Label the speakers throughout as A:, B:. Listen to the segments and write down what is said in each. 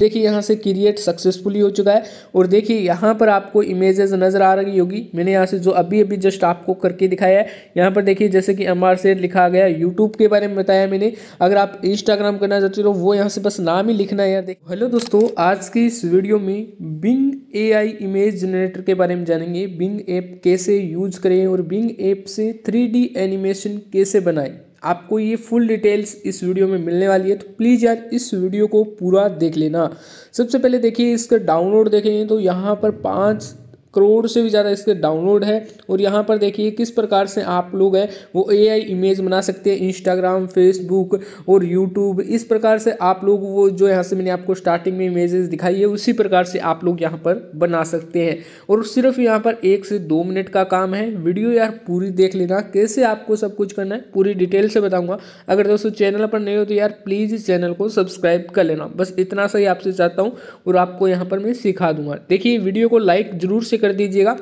A: देखिए यहाँ से क्रिएट सक्सेसफुली हो चुका है और देखिए यहाँ पर आपको इमेजेस नज़र आ रही होगी मैंने यहाँ से जो अभी अभी जस्ट आपको करके दिखाया है यहाँ पर देखिए जैसे कि एम आर सेट लिखा गया यूट्यूब के बारे में बताया मैंने अगर आप इंस्टाग्राम करना चाहते हो वो यहाँ से बस नाम ही लिखना है यार देख हेलो दोस्तों आज की इस वीडियो में बिंग ए इमेज जनरेटर के बारे में जानेंगे बिंग ऐप कैसे यूज करें और बिंग ऐप से थ्री एनिमेशन कैसे बनाएं आपको ये फुल डिटेल्स इस वीडियो में मिलने वाली है तो प्लीज़ यार इस वीडियो को पूरा देख लेना सबसे पहले देखिए इसका डाउनलोड देखेंगे तो यहाँ पर पाँच करोड़ से भी ज़्यादा इसके डाउनलोड है और यहाँ पर देखिए किस प्रकार से आप लोग हैं वो एआई इमेज बना सकते हैं इंस्टाग्राम फेसबुक और यूट्यूब इस प्रकार से आप लोग वो जो यहाँ से मैंने आपको स्टार्टिंग में इमेजेस दिखाई है उसी प्रकार से आप लोग यहाँ पर बना सकते हैं और सिर्फ यहाँ पर एक से दो मिनट का काम है वीडियो यार पूरी देख लेना कैसे आपको सब कुछ करना है पूरी डिटेल से बताऊँगा अगर दोस्तों चैनल पर नहीं हो तो यार प्लीज़ इस चैनल को सब्सक्राइब कर लेना बस इतना सा ही आपसे चाहता हूँ और आपको यहाँ पर मैं सिखा दूंगा देखिए वीडियो को लाइक ज़रूर से कर दीजिएगा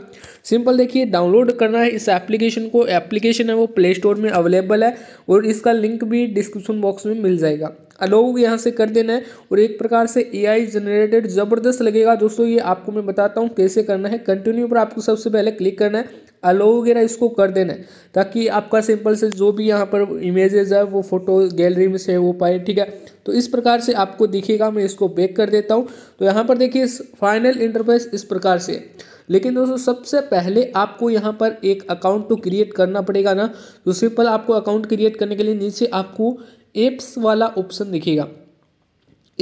A: सिंपल देखिए डाउनलोड करना है इस एप्लीकेशन को एप्लीकेशन है वो प्ले स्टोर में अवेलेबल है और इसका लिंक भी डिस्क्रिप्शन बॉक्स में मिल जाएगा अलाउ यहाँ से कर देना है और एक प्रकार से एआई जनरेटेड ज़बरदस्त लगेगा दोस्तों ये आपको मैं बताता हूँ कैसे करना है कंटिन्यू पर आपको सबसे पहले क्लिक करना है अलो वगैरह इसको कर देना है ताकि आपका सिंपल से जो भी यहाँ पर इमेजेस है वो फोटो गैलरी में सेव हो पाए ठीक है तो इस प्रकार से आपको दिखेगा मैं इसको बेक कर देता हूँ तो यहाँ पर देखिए फाइनल इंटरफेस इस प्रकार से है लेकिन दोस्तों सबसे पहले आपको यहाँ पर एक अकाउंट तो क्रिएट करना पड़ेगा ना तो सिंपल आपको अकाउंट क्रिएट करने के लिए नीचे आपको एप्स वाला ऑप्शन दिखेगा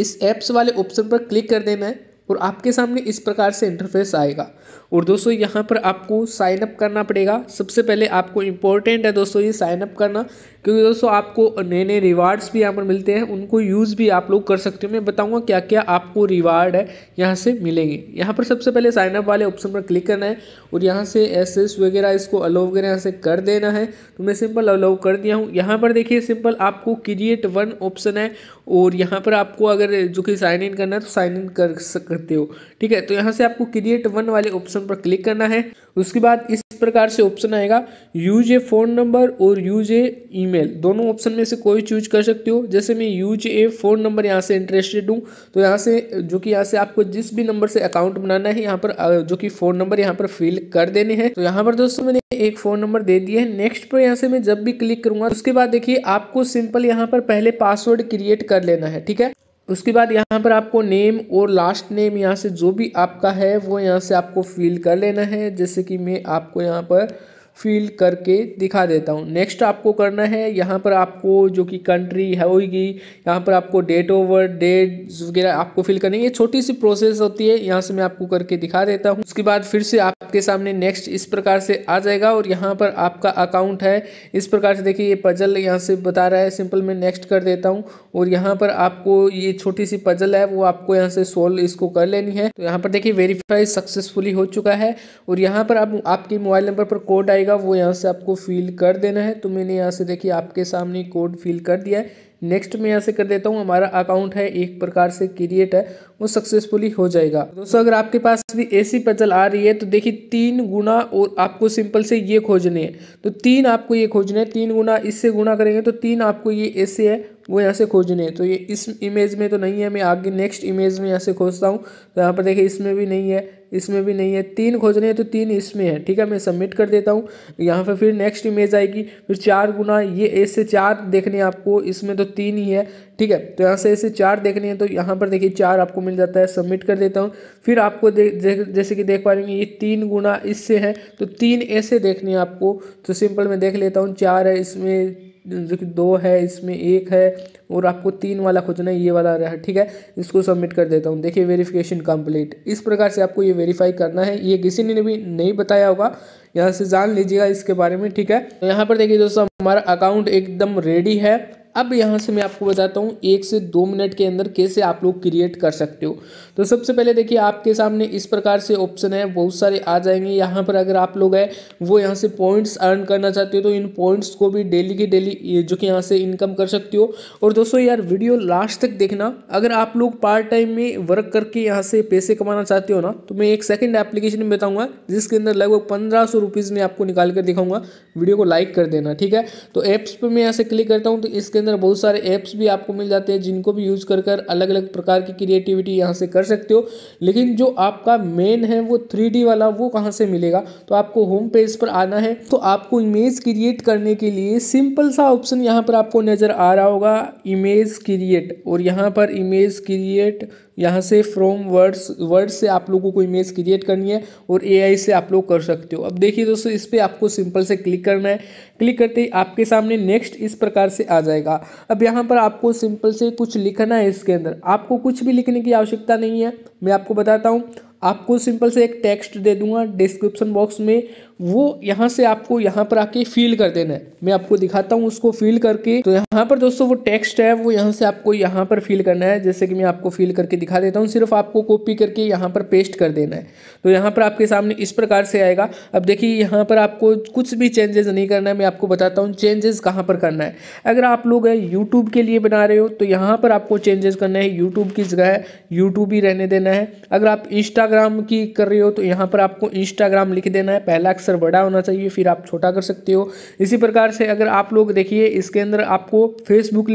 A: इस एप्स वाले ऑप्शन पर क्लिक कर देना है और आपके सामने इस प्रकार से इंटरफेस आएगा और दोस्तों यहाँ पर आपको साइन अप करना पड़ेगा सबसे पहले आपको इम्पोर्टेंट है दोस्तों ये साइन अप करना क्योंकि दोस्तों आपको नए नए रिवार्ड्स भी यहाँ पर मिलते हैं उनको यूज़ भी आप लोग कर सकते हो मैं बताऊँगा क्या क्या आपको रिवार्ड है यहाँ से मिलेंगे यहाँ पर सबसे पहले साइनअप वाले ऑप्शन पर क्लिक करना है और यहाँ से एस वगैरह इसको अलो वगैरह यहाँ से कर देना है तो मैं सिंपल अलो कर दिया हूँ यहाँ पर देखिए सिंपल आपको क्रिएट वन ऑप्शन है और यहाँ पर आपको अगर जो कि साइन इन करना है तो साइन इन कर सकते हो ठीक है तो यहाँ से आपको क्रिएट वन वाले ऑप्शन पर क्लिक करना है उसके बाद इस प्रकार से ऑप्शन आएगा यूज ए फ़ोन नंबर और यूज ए ईमेल दोनों ऑप्शन में से कोई चूज कर सकते हो जैसे मैं यूज ए फ़ोन नंबर यहाँ से इंटरेस्टेड हूँ तो यहाँ से जो कि यहाँ से आपको जिस भी नंबर से अकाउंट बनाना है यहाँ पर जो कि फ़ोन नंबर यहाँ पर फिल कर देने हैं तो यहाँ पर दोस्तों मैंने एक फ़ोन नंबर दे दिया है नेक्स्ट पर यहाँ से मैं जब भी क्लिक करूँगा उसके बाद देखिए आपको सिंपल यहाँ पर पहले पासवर्ड क्रिएट कर लेना है ठीक है उसके बाद यहाँ पर आपको नेम और लास्ट नेम यहाँ से जो भी आपका है वो यहाँ से आपको फिल कर लेना है जैसे कि मैं आपको यहाँ पर फिल करके दिखा देता हूँ नेक्स्ट आपको करना है यहाँ पर आपको जो कि कंट्री है होगी यहाँ पर आपको डेट ओवर डेट वगैरह आपको फिल करनी है ये छोटी सी प्रोसेस होती है यहाँ से मैं आपको करके दिखा देता हूँ उसके बाद फिर से आपके सामने नेक्स्ट इस प्रकार से आ जाएगा और यहाँ पर आपका अकाउंट है इस प्रकार से देखिए ये पजल यहाँ से बता रहा है सिंपल मैं नेक्स्ट कर देता हूँ और यहाँ पर आपको ये छोटी सी पजल है वो आपको यहाँ से सोल्व इसको कर लेनी है तो यहाँ पर देखिए वेरीफाई सक्सेसफुली हो चुका है और यहाँ पर आप आपके मोबाइल नंबर पर कोड आएगा आएगा वो यहाँ से आपको फिल कर देना है तो मैंने यहाँ से देखिए आपके सामने कोड फिल कर दिया है नेक्स्ट मैं यहाँ से कर देता हूँ हमारा अकाउंट है एक प्रकार से क्रिएट है वो सक्सेसफुली हो जाएगा दोस्तों अगर आपके पास भी ऐसी पजल आ रही है तो देखिए तीन गुना और आपको सिंपल से ये खोजने हैं तो तीन आपको ये खोजने हैं तीन गुना इससे गुना करेंगे तो तीन आपको ये ऐसे है वो यहाँ से खोजने हैं तो ये इस इमेज में तो नहीं है मैं आगे नेक्स्ट इमेज में यहाँ से खोजता हूँ तो यहाँ पर देखिए इसमें भी नहीं है इसमें भी नहीं है तीन खोजने हैं तो तीन इसमें है ठीक है मैं सबमिट कर देता हूँ यहाँ पर फिर नेक्स्ट इमेज आएगी फिर चार गुना ये ए से चार देखने आपको इसमें तो तीन ही है ठीक है तो यहाँ से ऐसे चार देखने हैं तो यहाँ पर देखिए चार आपको मिल जाता है सबमिट कर देता हूँ फिर आपको जैसे कि देख पा रहे ये तीन गुना इससे है तो तीन ऐसे देखने हैं आपको तो सिंपल मैं देख लेता हूँ चार है इसमें जो कि दो है इसमें एक है और आपको तीन वाला खोजना है ये वाला रहा ठीक है इसको सबमिट कर देता हूँ देखिए वेरिफिकेशन कंप्लीट इस प्रकार से आपको ये वेरीफाई करना है ये किसी ने भी नहीं बताया होगा यहाँ से जान लीजिएगा इसके बारे में ठीक है यहाँ पर देखिए दोस्तों हमारा अकाउंट एकदम रेडी है अब यहाँ से मैं आपको बताता हूँ एक से दो मिनट के अंदर कैसे आप लोग क्रिएट कर सकते हो तो सबसे पहले देखिए आपके सामने इस प्रकार से ऑप्शन है बहुत सारे आ जाएंगे यहाँ पर अगर आप लोग है वो यहाँ से पॉइंट्स अर्न करना चाहते हो तो इन पॉइंट्स को भी डेली की डेली जो कि यहाँ से इनकम कर सकते हो और दोस्तों यार वीडियो लास्ट तक देखना अगर आप लोग पार्ट टाइम में वर्क करके यहाँ से पैसे कमाना चाहते हो ना तो मैं एक सेकेंड एप्लीकेशन बताऊँगा जिसके अंदर लगभग पंद्रह सौ रुपीज़ में आपको निकाल कर दिखाऊंगा वीडियो को लाइक कर देना ठीक है तो ऐप्स पर मैं यहाँ से क्लिक करता हूँ तो इसके अंदर बहुत सारे ऐप्स भी आपको मिल जाते हैं जिनको भी यूज़ कर कर अलग अलग प्रकार की क्रिएटिविटी यहाँ से कर सकते हो लेकिन जो आपका मेन है वो थ्री वाला वो कहाँ से मिलेगा तो आपको होम पेज पर आना है तो आपको इमेज क्रिएट करने के लिए सिंपल सा ऑप्शन यहाँ पर आपको नज़र आ रहा होगा इमेज क्रिएट और यहाँ पर इमेज क्रिएट यहाँ से फ्रॉम वर्ड्स वर्ड्स से आप लोगों को इमेज क्रिएट करनी है और एआई से आप लोग कर सकते हो अब देखिए दोस्तों इस पर आपको सिंपल से क्लिक करना है क्लिक करते ही आपके सामने नेक्स्ट इस प्रकार से आ जाएगा अब यहाँ पर आपको सिंपल से कुछ लिखना है इसके अंदर आपको कुछ भी लिखने की आवश्यकता नहीं है मैं आपको बताता हूँ आपको सिंपल से एक टेक्स्ट दे दूंगा डिस्क्रिप्शन बॉक्स में वो यहाँ से आपको यहाँ पर आके फील कर देना है मैं आपको दिखाता हूँ उसको फील करके तो यहाँ पर दोस्तों वो टेक्स्ट है वो यहाँ से आपको यहाँ पर फील करना है जैसे कि मैं आपको फील करके दिखा देता हूँ सिर्फ आपको कॉपी करके यहाँ पर पेस्ट कर देना है तो यहाँ पर आपके सामने इस प्रकार से आएगा अब देखिए यहाँ पर आपको कुछ भी चेंजेस नहीं करना है मैं आपको बताता हूँ चेंजेस कहाँ पर करना है अगर आप लोग यूट्यूब के लिए बना रहे हो तो यहाँ पर आपको चेंजेस करना है यूट्यूब की जगह है यूट्यूब ही रहने देना है अगर आप इंस्टाग्राम की कर रहे हो तो यहाँ पर आपको इंस्टाग्राम लिख देना है पहला अक्सर अक्षर बड़ा होना चाहिए फिर आप छोटा कर सकते हो इसी प्रकार से अगर आप लोग देखिए इसके अंदर आपको फेसबुक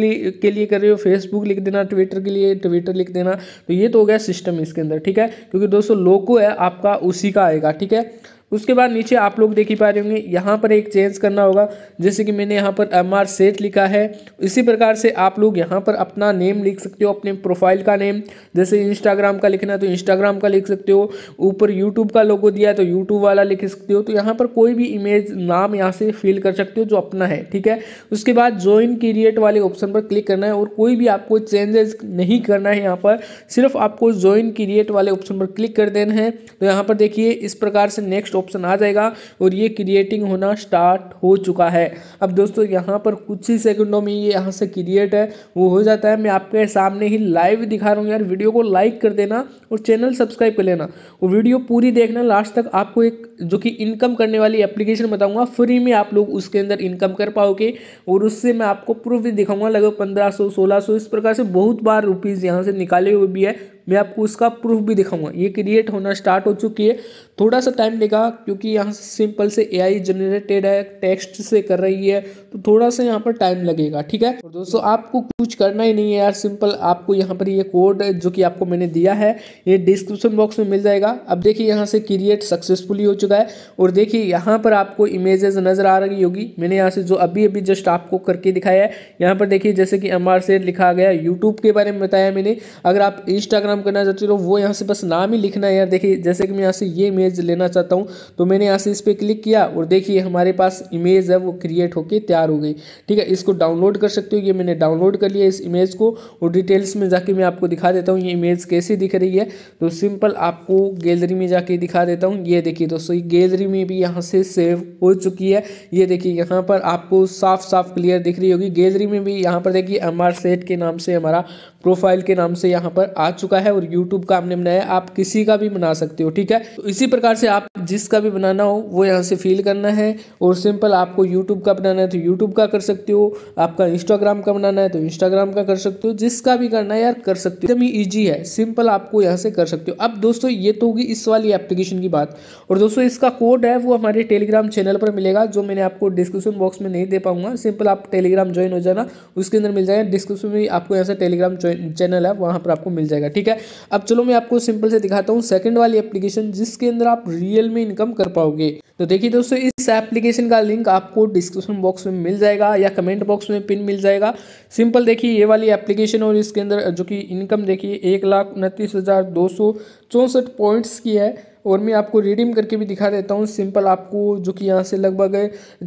A: के लिए कर रहे हो फेसबुक लिख देना ट्विटर के लिए ट्विटर लिख देना तो ये तो हो गया सिस्टम इसके अंदर ठीक है क्योंकि दोस्तों लोको है आपका उसी का आएगा ठीक है उसके बाद नीचे आप लोग देख ही पा रहे होंगे यहाँ पर एक चेंज करना होगा जैसे कि मैंने यहाँ पर एम आर सेट लिखा है इसी प्रकार से आप लोग यहाँ पर अपना नेम लिख सकते हो अपने प्रोफाइल का नेम जैसे इंस्टाग्राम का लिखना है तो इंस्टाग्राम का लिख सकते हो ऊपर यूट्यूब का लोगो दिया है तो यूट्यूब वाला लिख सकते हो तो यहाँ पर कोई भी इमेज नाम यहाँ से फिल कर सकते हो जो अपना है ठीक है उसके बाद ज्वाइन क्रिएट वाले ऑप्शन पर क्लिक करना है और कोई भी आपको चेंजेस नहीं करना है यहाँ पर सिर्फ आपको ज्वाइन क्रिएट वाले ऑप्शन पर क्लिक कर देना है तो यहाँ पर देखिए इस प्रकार से नेक्स्ट ऑप्शन आ जाएगा और ये क्रिएटिंग होना स्टार्ट हो चुका है अब दोस्तों यहाँ पर कुछ ही सेकंडों में ये यहाँ से क्रिएट है वो हो जाता है मैं आपके सामने ही लाइव दिखा रहा हूँ यार वीडियो को लाइक कर देना और चैनल सब्सक्राइब कर लेना और वीडियो पूरी देखना लास्ट तक आपको एक जो कि इनकम करने वाली एप्लीकेशन बताऊँगा फ्री में आप लोग उसके अंदर इनकम कर पाओगे और उससे मैं आपको प्रूफ भी दिखाऊंगा लगभग पंद्रह सौ इस प्रकार से बहुत बार रुपीज़ यहाँ से निकाले हुए भी है मैं आपको उसका प्रूफ भी दिखाऊंगा ये क्रिएट होना स्टार्ट हो चुकी है थोड़ा सा टाइम लेगा क्योंकि यहाँ से सिंपल से एआई जनरेटेड है टेक्स्ट से कर रही है तो थोड़ा सा यहाँ पर टाइम लगेगा ठीक है और दोस्तों आपको कुछ करना ही नहीं है यार सिंपल आपको यहाँ पर ये कोड जो कि आपको मैंने दिया है ये डिस्क्रिप्शन बॉक्स में मिल जाएगा अब देखिए यहाँ से क्रिएट सक्सेसफुली हो चुका है और देखिए यहाँ पर आपको इमेजेस नज़र आ रही होगी मैंने यहाँ से जो अभी अभी जस्ट आपको करके दिखाया है यहाँ पर देखिए जैसे कि एम लिखा गया यूट्यूब के बारे में बताया मैंने अगर आप इंस्टाग्राम काम करना चाहते हो तो वो यहाँ से बस नाम ही लिखना है यार देखिए जैसे कि मैं यहाँ से ये इमेज लेना चाहता हूँ तो मैंने यहाँ से इस पर क्लिक किया और देखिए हमारे पास इमेज है वो क्रिएट होकर तैयार हो गई ठीक है इसको डाउनलोड कर सकते हो ये मैंने डाउनलोड कर लिया इस इमेज को और डिटेल्स में जाके मैं आपको दिखा देता हूँ ये इमेज कैसे दिख रही है तो सिंपल आपको गैलरी में जाके दिखा देता हूँ ये देखिए दोस्तों ये गैलरी में भी यहाँ से सेव हो चुकी है ये देखिए यहाँ पर आपको साफ साफ क्लियर दिख रही होगी गैलरी में भी यहाँ पर देखिए एम सेट के नाम से हमारा प्रोफाइल के नाम से यहाँ पर आ चुका है है और यूट्यूब का हमने बनाया आप किसी का भी बना सकते हो ठीक है तो इसी प्रकार से आप जिसका भी बनाना हो वो यहाँ से फील करना है और सिंपल आपको यूट्यूब का बनाना है तो यूट्यूब का कर सकते हो आपका इंस्टाग्राम का बनाना है तो इंस्टाग्राम का कर सकते हो जिसका भी करना है यार कर सकते हो एकदम ही ईजी है सिंपल आपको यहाँ से कर सकते हो अब दोस्तों ये तो होगी इस वाली एप्लीकेशन की बात और दोस्तों इसका कोड है वो हमारे टेलीग्राम चैनल पर मिलेगा जो मैंने आपको डिस्क्रिप्शन बॉक्स में नहीं दे पाऊंगा सिंपल आप टेलीग्राम ज्वाइन हो जाना उसके अंदर मिल जाएगा डिस्क्रिप्शन में आपको यहाँ से टेलीग्राम चैनल है वहाँ पर आपको मिल जाएगा ठीक है अब चलो मैं आपको सिंपल से दिखाता हूँ सेकंड वाली एप्लीकेशन जिसके अंदर आप रियल में इनकम कर पाओगे तो देखिए दोस्तों इस एप्लीकेशन का लिंक आपको डिस्क्रिप्शन बॉक्स में मिल जाएगा या कमेंट बॉक्स में पिन मिल जाएगा सिंपल देखिए ये वाली एप्लीकेशन और इसके अंदर जो कि इनकम देखिए एक लाख उनतीस हज़ार दो सौ चौंसठ पॉइंट्स की है और मैं आपको रिडीम करके भी दिखा देता हूँ सिंपल आपको जो कि यहाँ से लगभग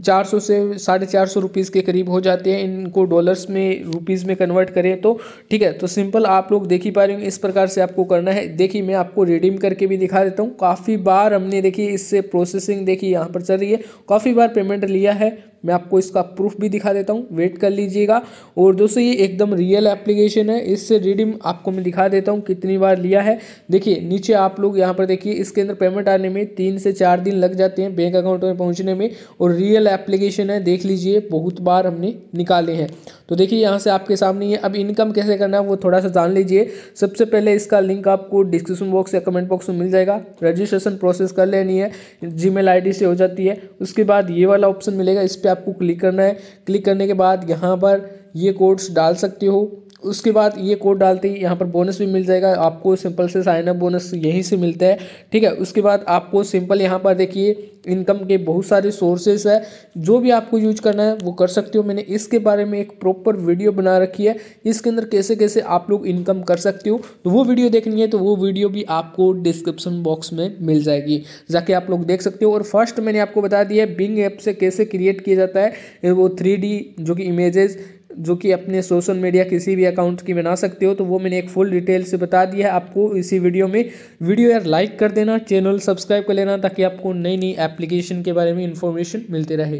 A: 400 से साढ़े चार सौ रुपीज़ के करीब हो जाते हैं इनको डॉलर्स में रुपीज़ में कन्वर्ट करें तो ठीक है तो सिंपल आप लोग देख ही पा रहे हो इस प्रकार से आपको करना है देखिए मैं आपको रिडीम करके भी दिखा देता हूँ काफ़ी बार हमने देखिए इससे प्रोसेसिंग देखी यहाँ पर चल रही है काफ़ी बार पेमेंट लिया है मैं आपको इसका प्रूफ भी दिखा देता हूँ वेट कर लीजिएगा और दोस्तों ये एकदम रियल एप्लीकेशन है इससे रिडीम आपको मैं दिखा देता हूँ कितनी बार लिया है देखिए नीचे आप लोग यहाँ पर देखिए इसके अंदर पेमेंट आने में तीन से चार दिन लग जाते हैं बैंक अकाउंट में पहुँचने में और रियल एप्लीकेशन है देख लीजिए बहुत बार हमने निकाले हैं तो देखिए यहाँ से आपके सामने ये अब इनकम कैसे करना है वो थोड़ा सा जान लीजिए सबसे पहले इसका लिंक आपको डिस्क्रिप्शन बॉक्स या कमेंट बॉक्स में मिल जाएगा रजिस्ट्रेशन प्रोसेस कर लेनी है जीमेल मेल से हो जाती है उसके बाद ये वाला ऑप्शन मिलेगा इस पर आपको क्लिक करना है क्लिक करने के बाद यहाँ पर ये कोड्स डाल सकते हो उसके बाद ये कोड डालते ही यहाँ पर बोनस भी मिल जाएगा आपको सिंपल से साइन अप बोनस यहीं से मिलता है ठीक है उसके बाद आपको सिंपल यहाँ पर देखिए इनकम के बहुत सारे सोर्सेस है जो भी आपको यूज करना है वो कर सकते हो मैंने इसके बारे में एक प्रॉपर वीडियो बना रखी है इसके अंदर कैसे कैसे आप लोग इनकम कर सकते हो तो वो वीडियो देखनी है तो वो वीडियो भी आपको डिस्क्रिप्शन बॉक्स में मिल जाएगी जाके आप लोग देख सकते हो और फर्स्ट मैंने आपको बता दिया है बिंग ऐप से कैसे क्रिएट किया जाता है वो थ्री जो कि इमेजेस जो कि अपने सोशल मीडिया किसी भी अकाउंट की बना सकते हो तो वो मैंने एक फुल डिटेल से बता दिया है आपको इसी वीडियो में वीडियो यार लाइक कर देना चैनल सब्सक्राइब कर लेना ताकि आपको नई नई एप्लीकेशन के बारे में इन्फॉर्मेशन मिलती रहे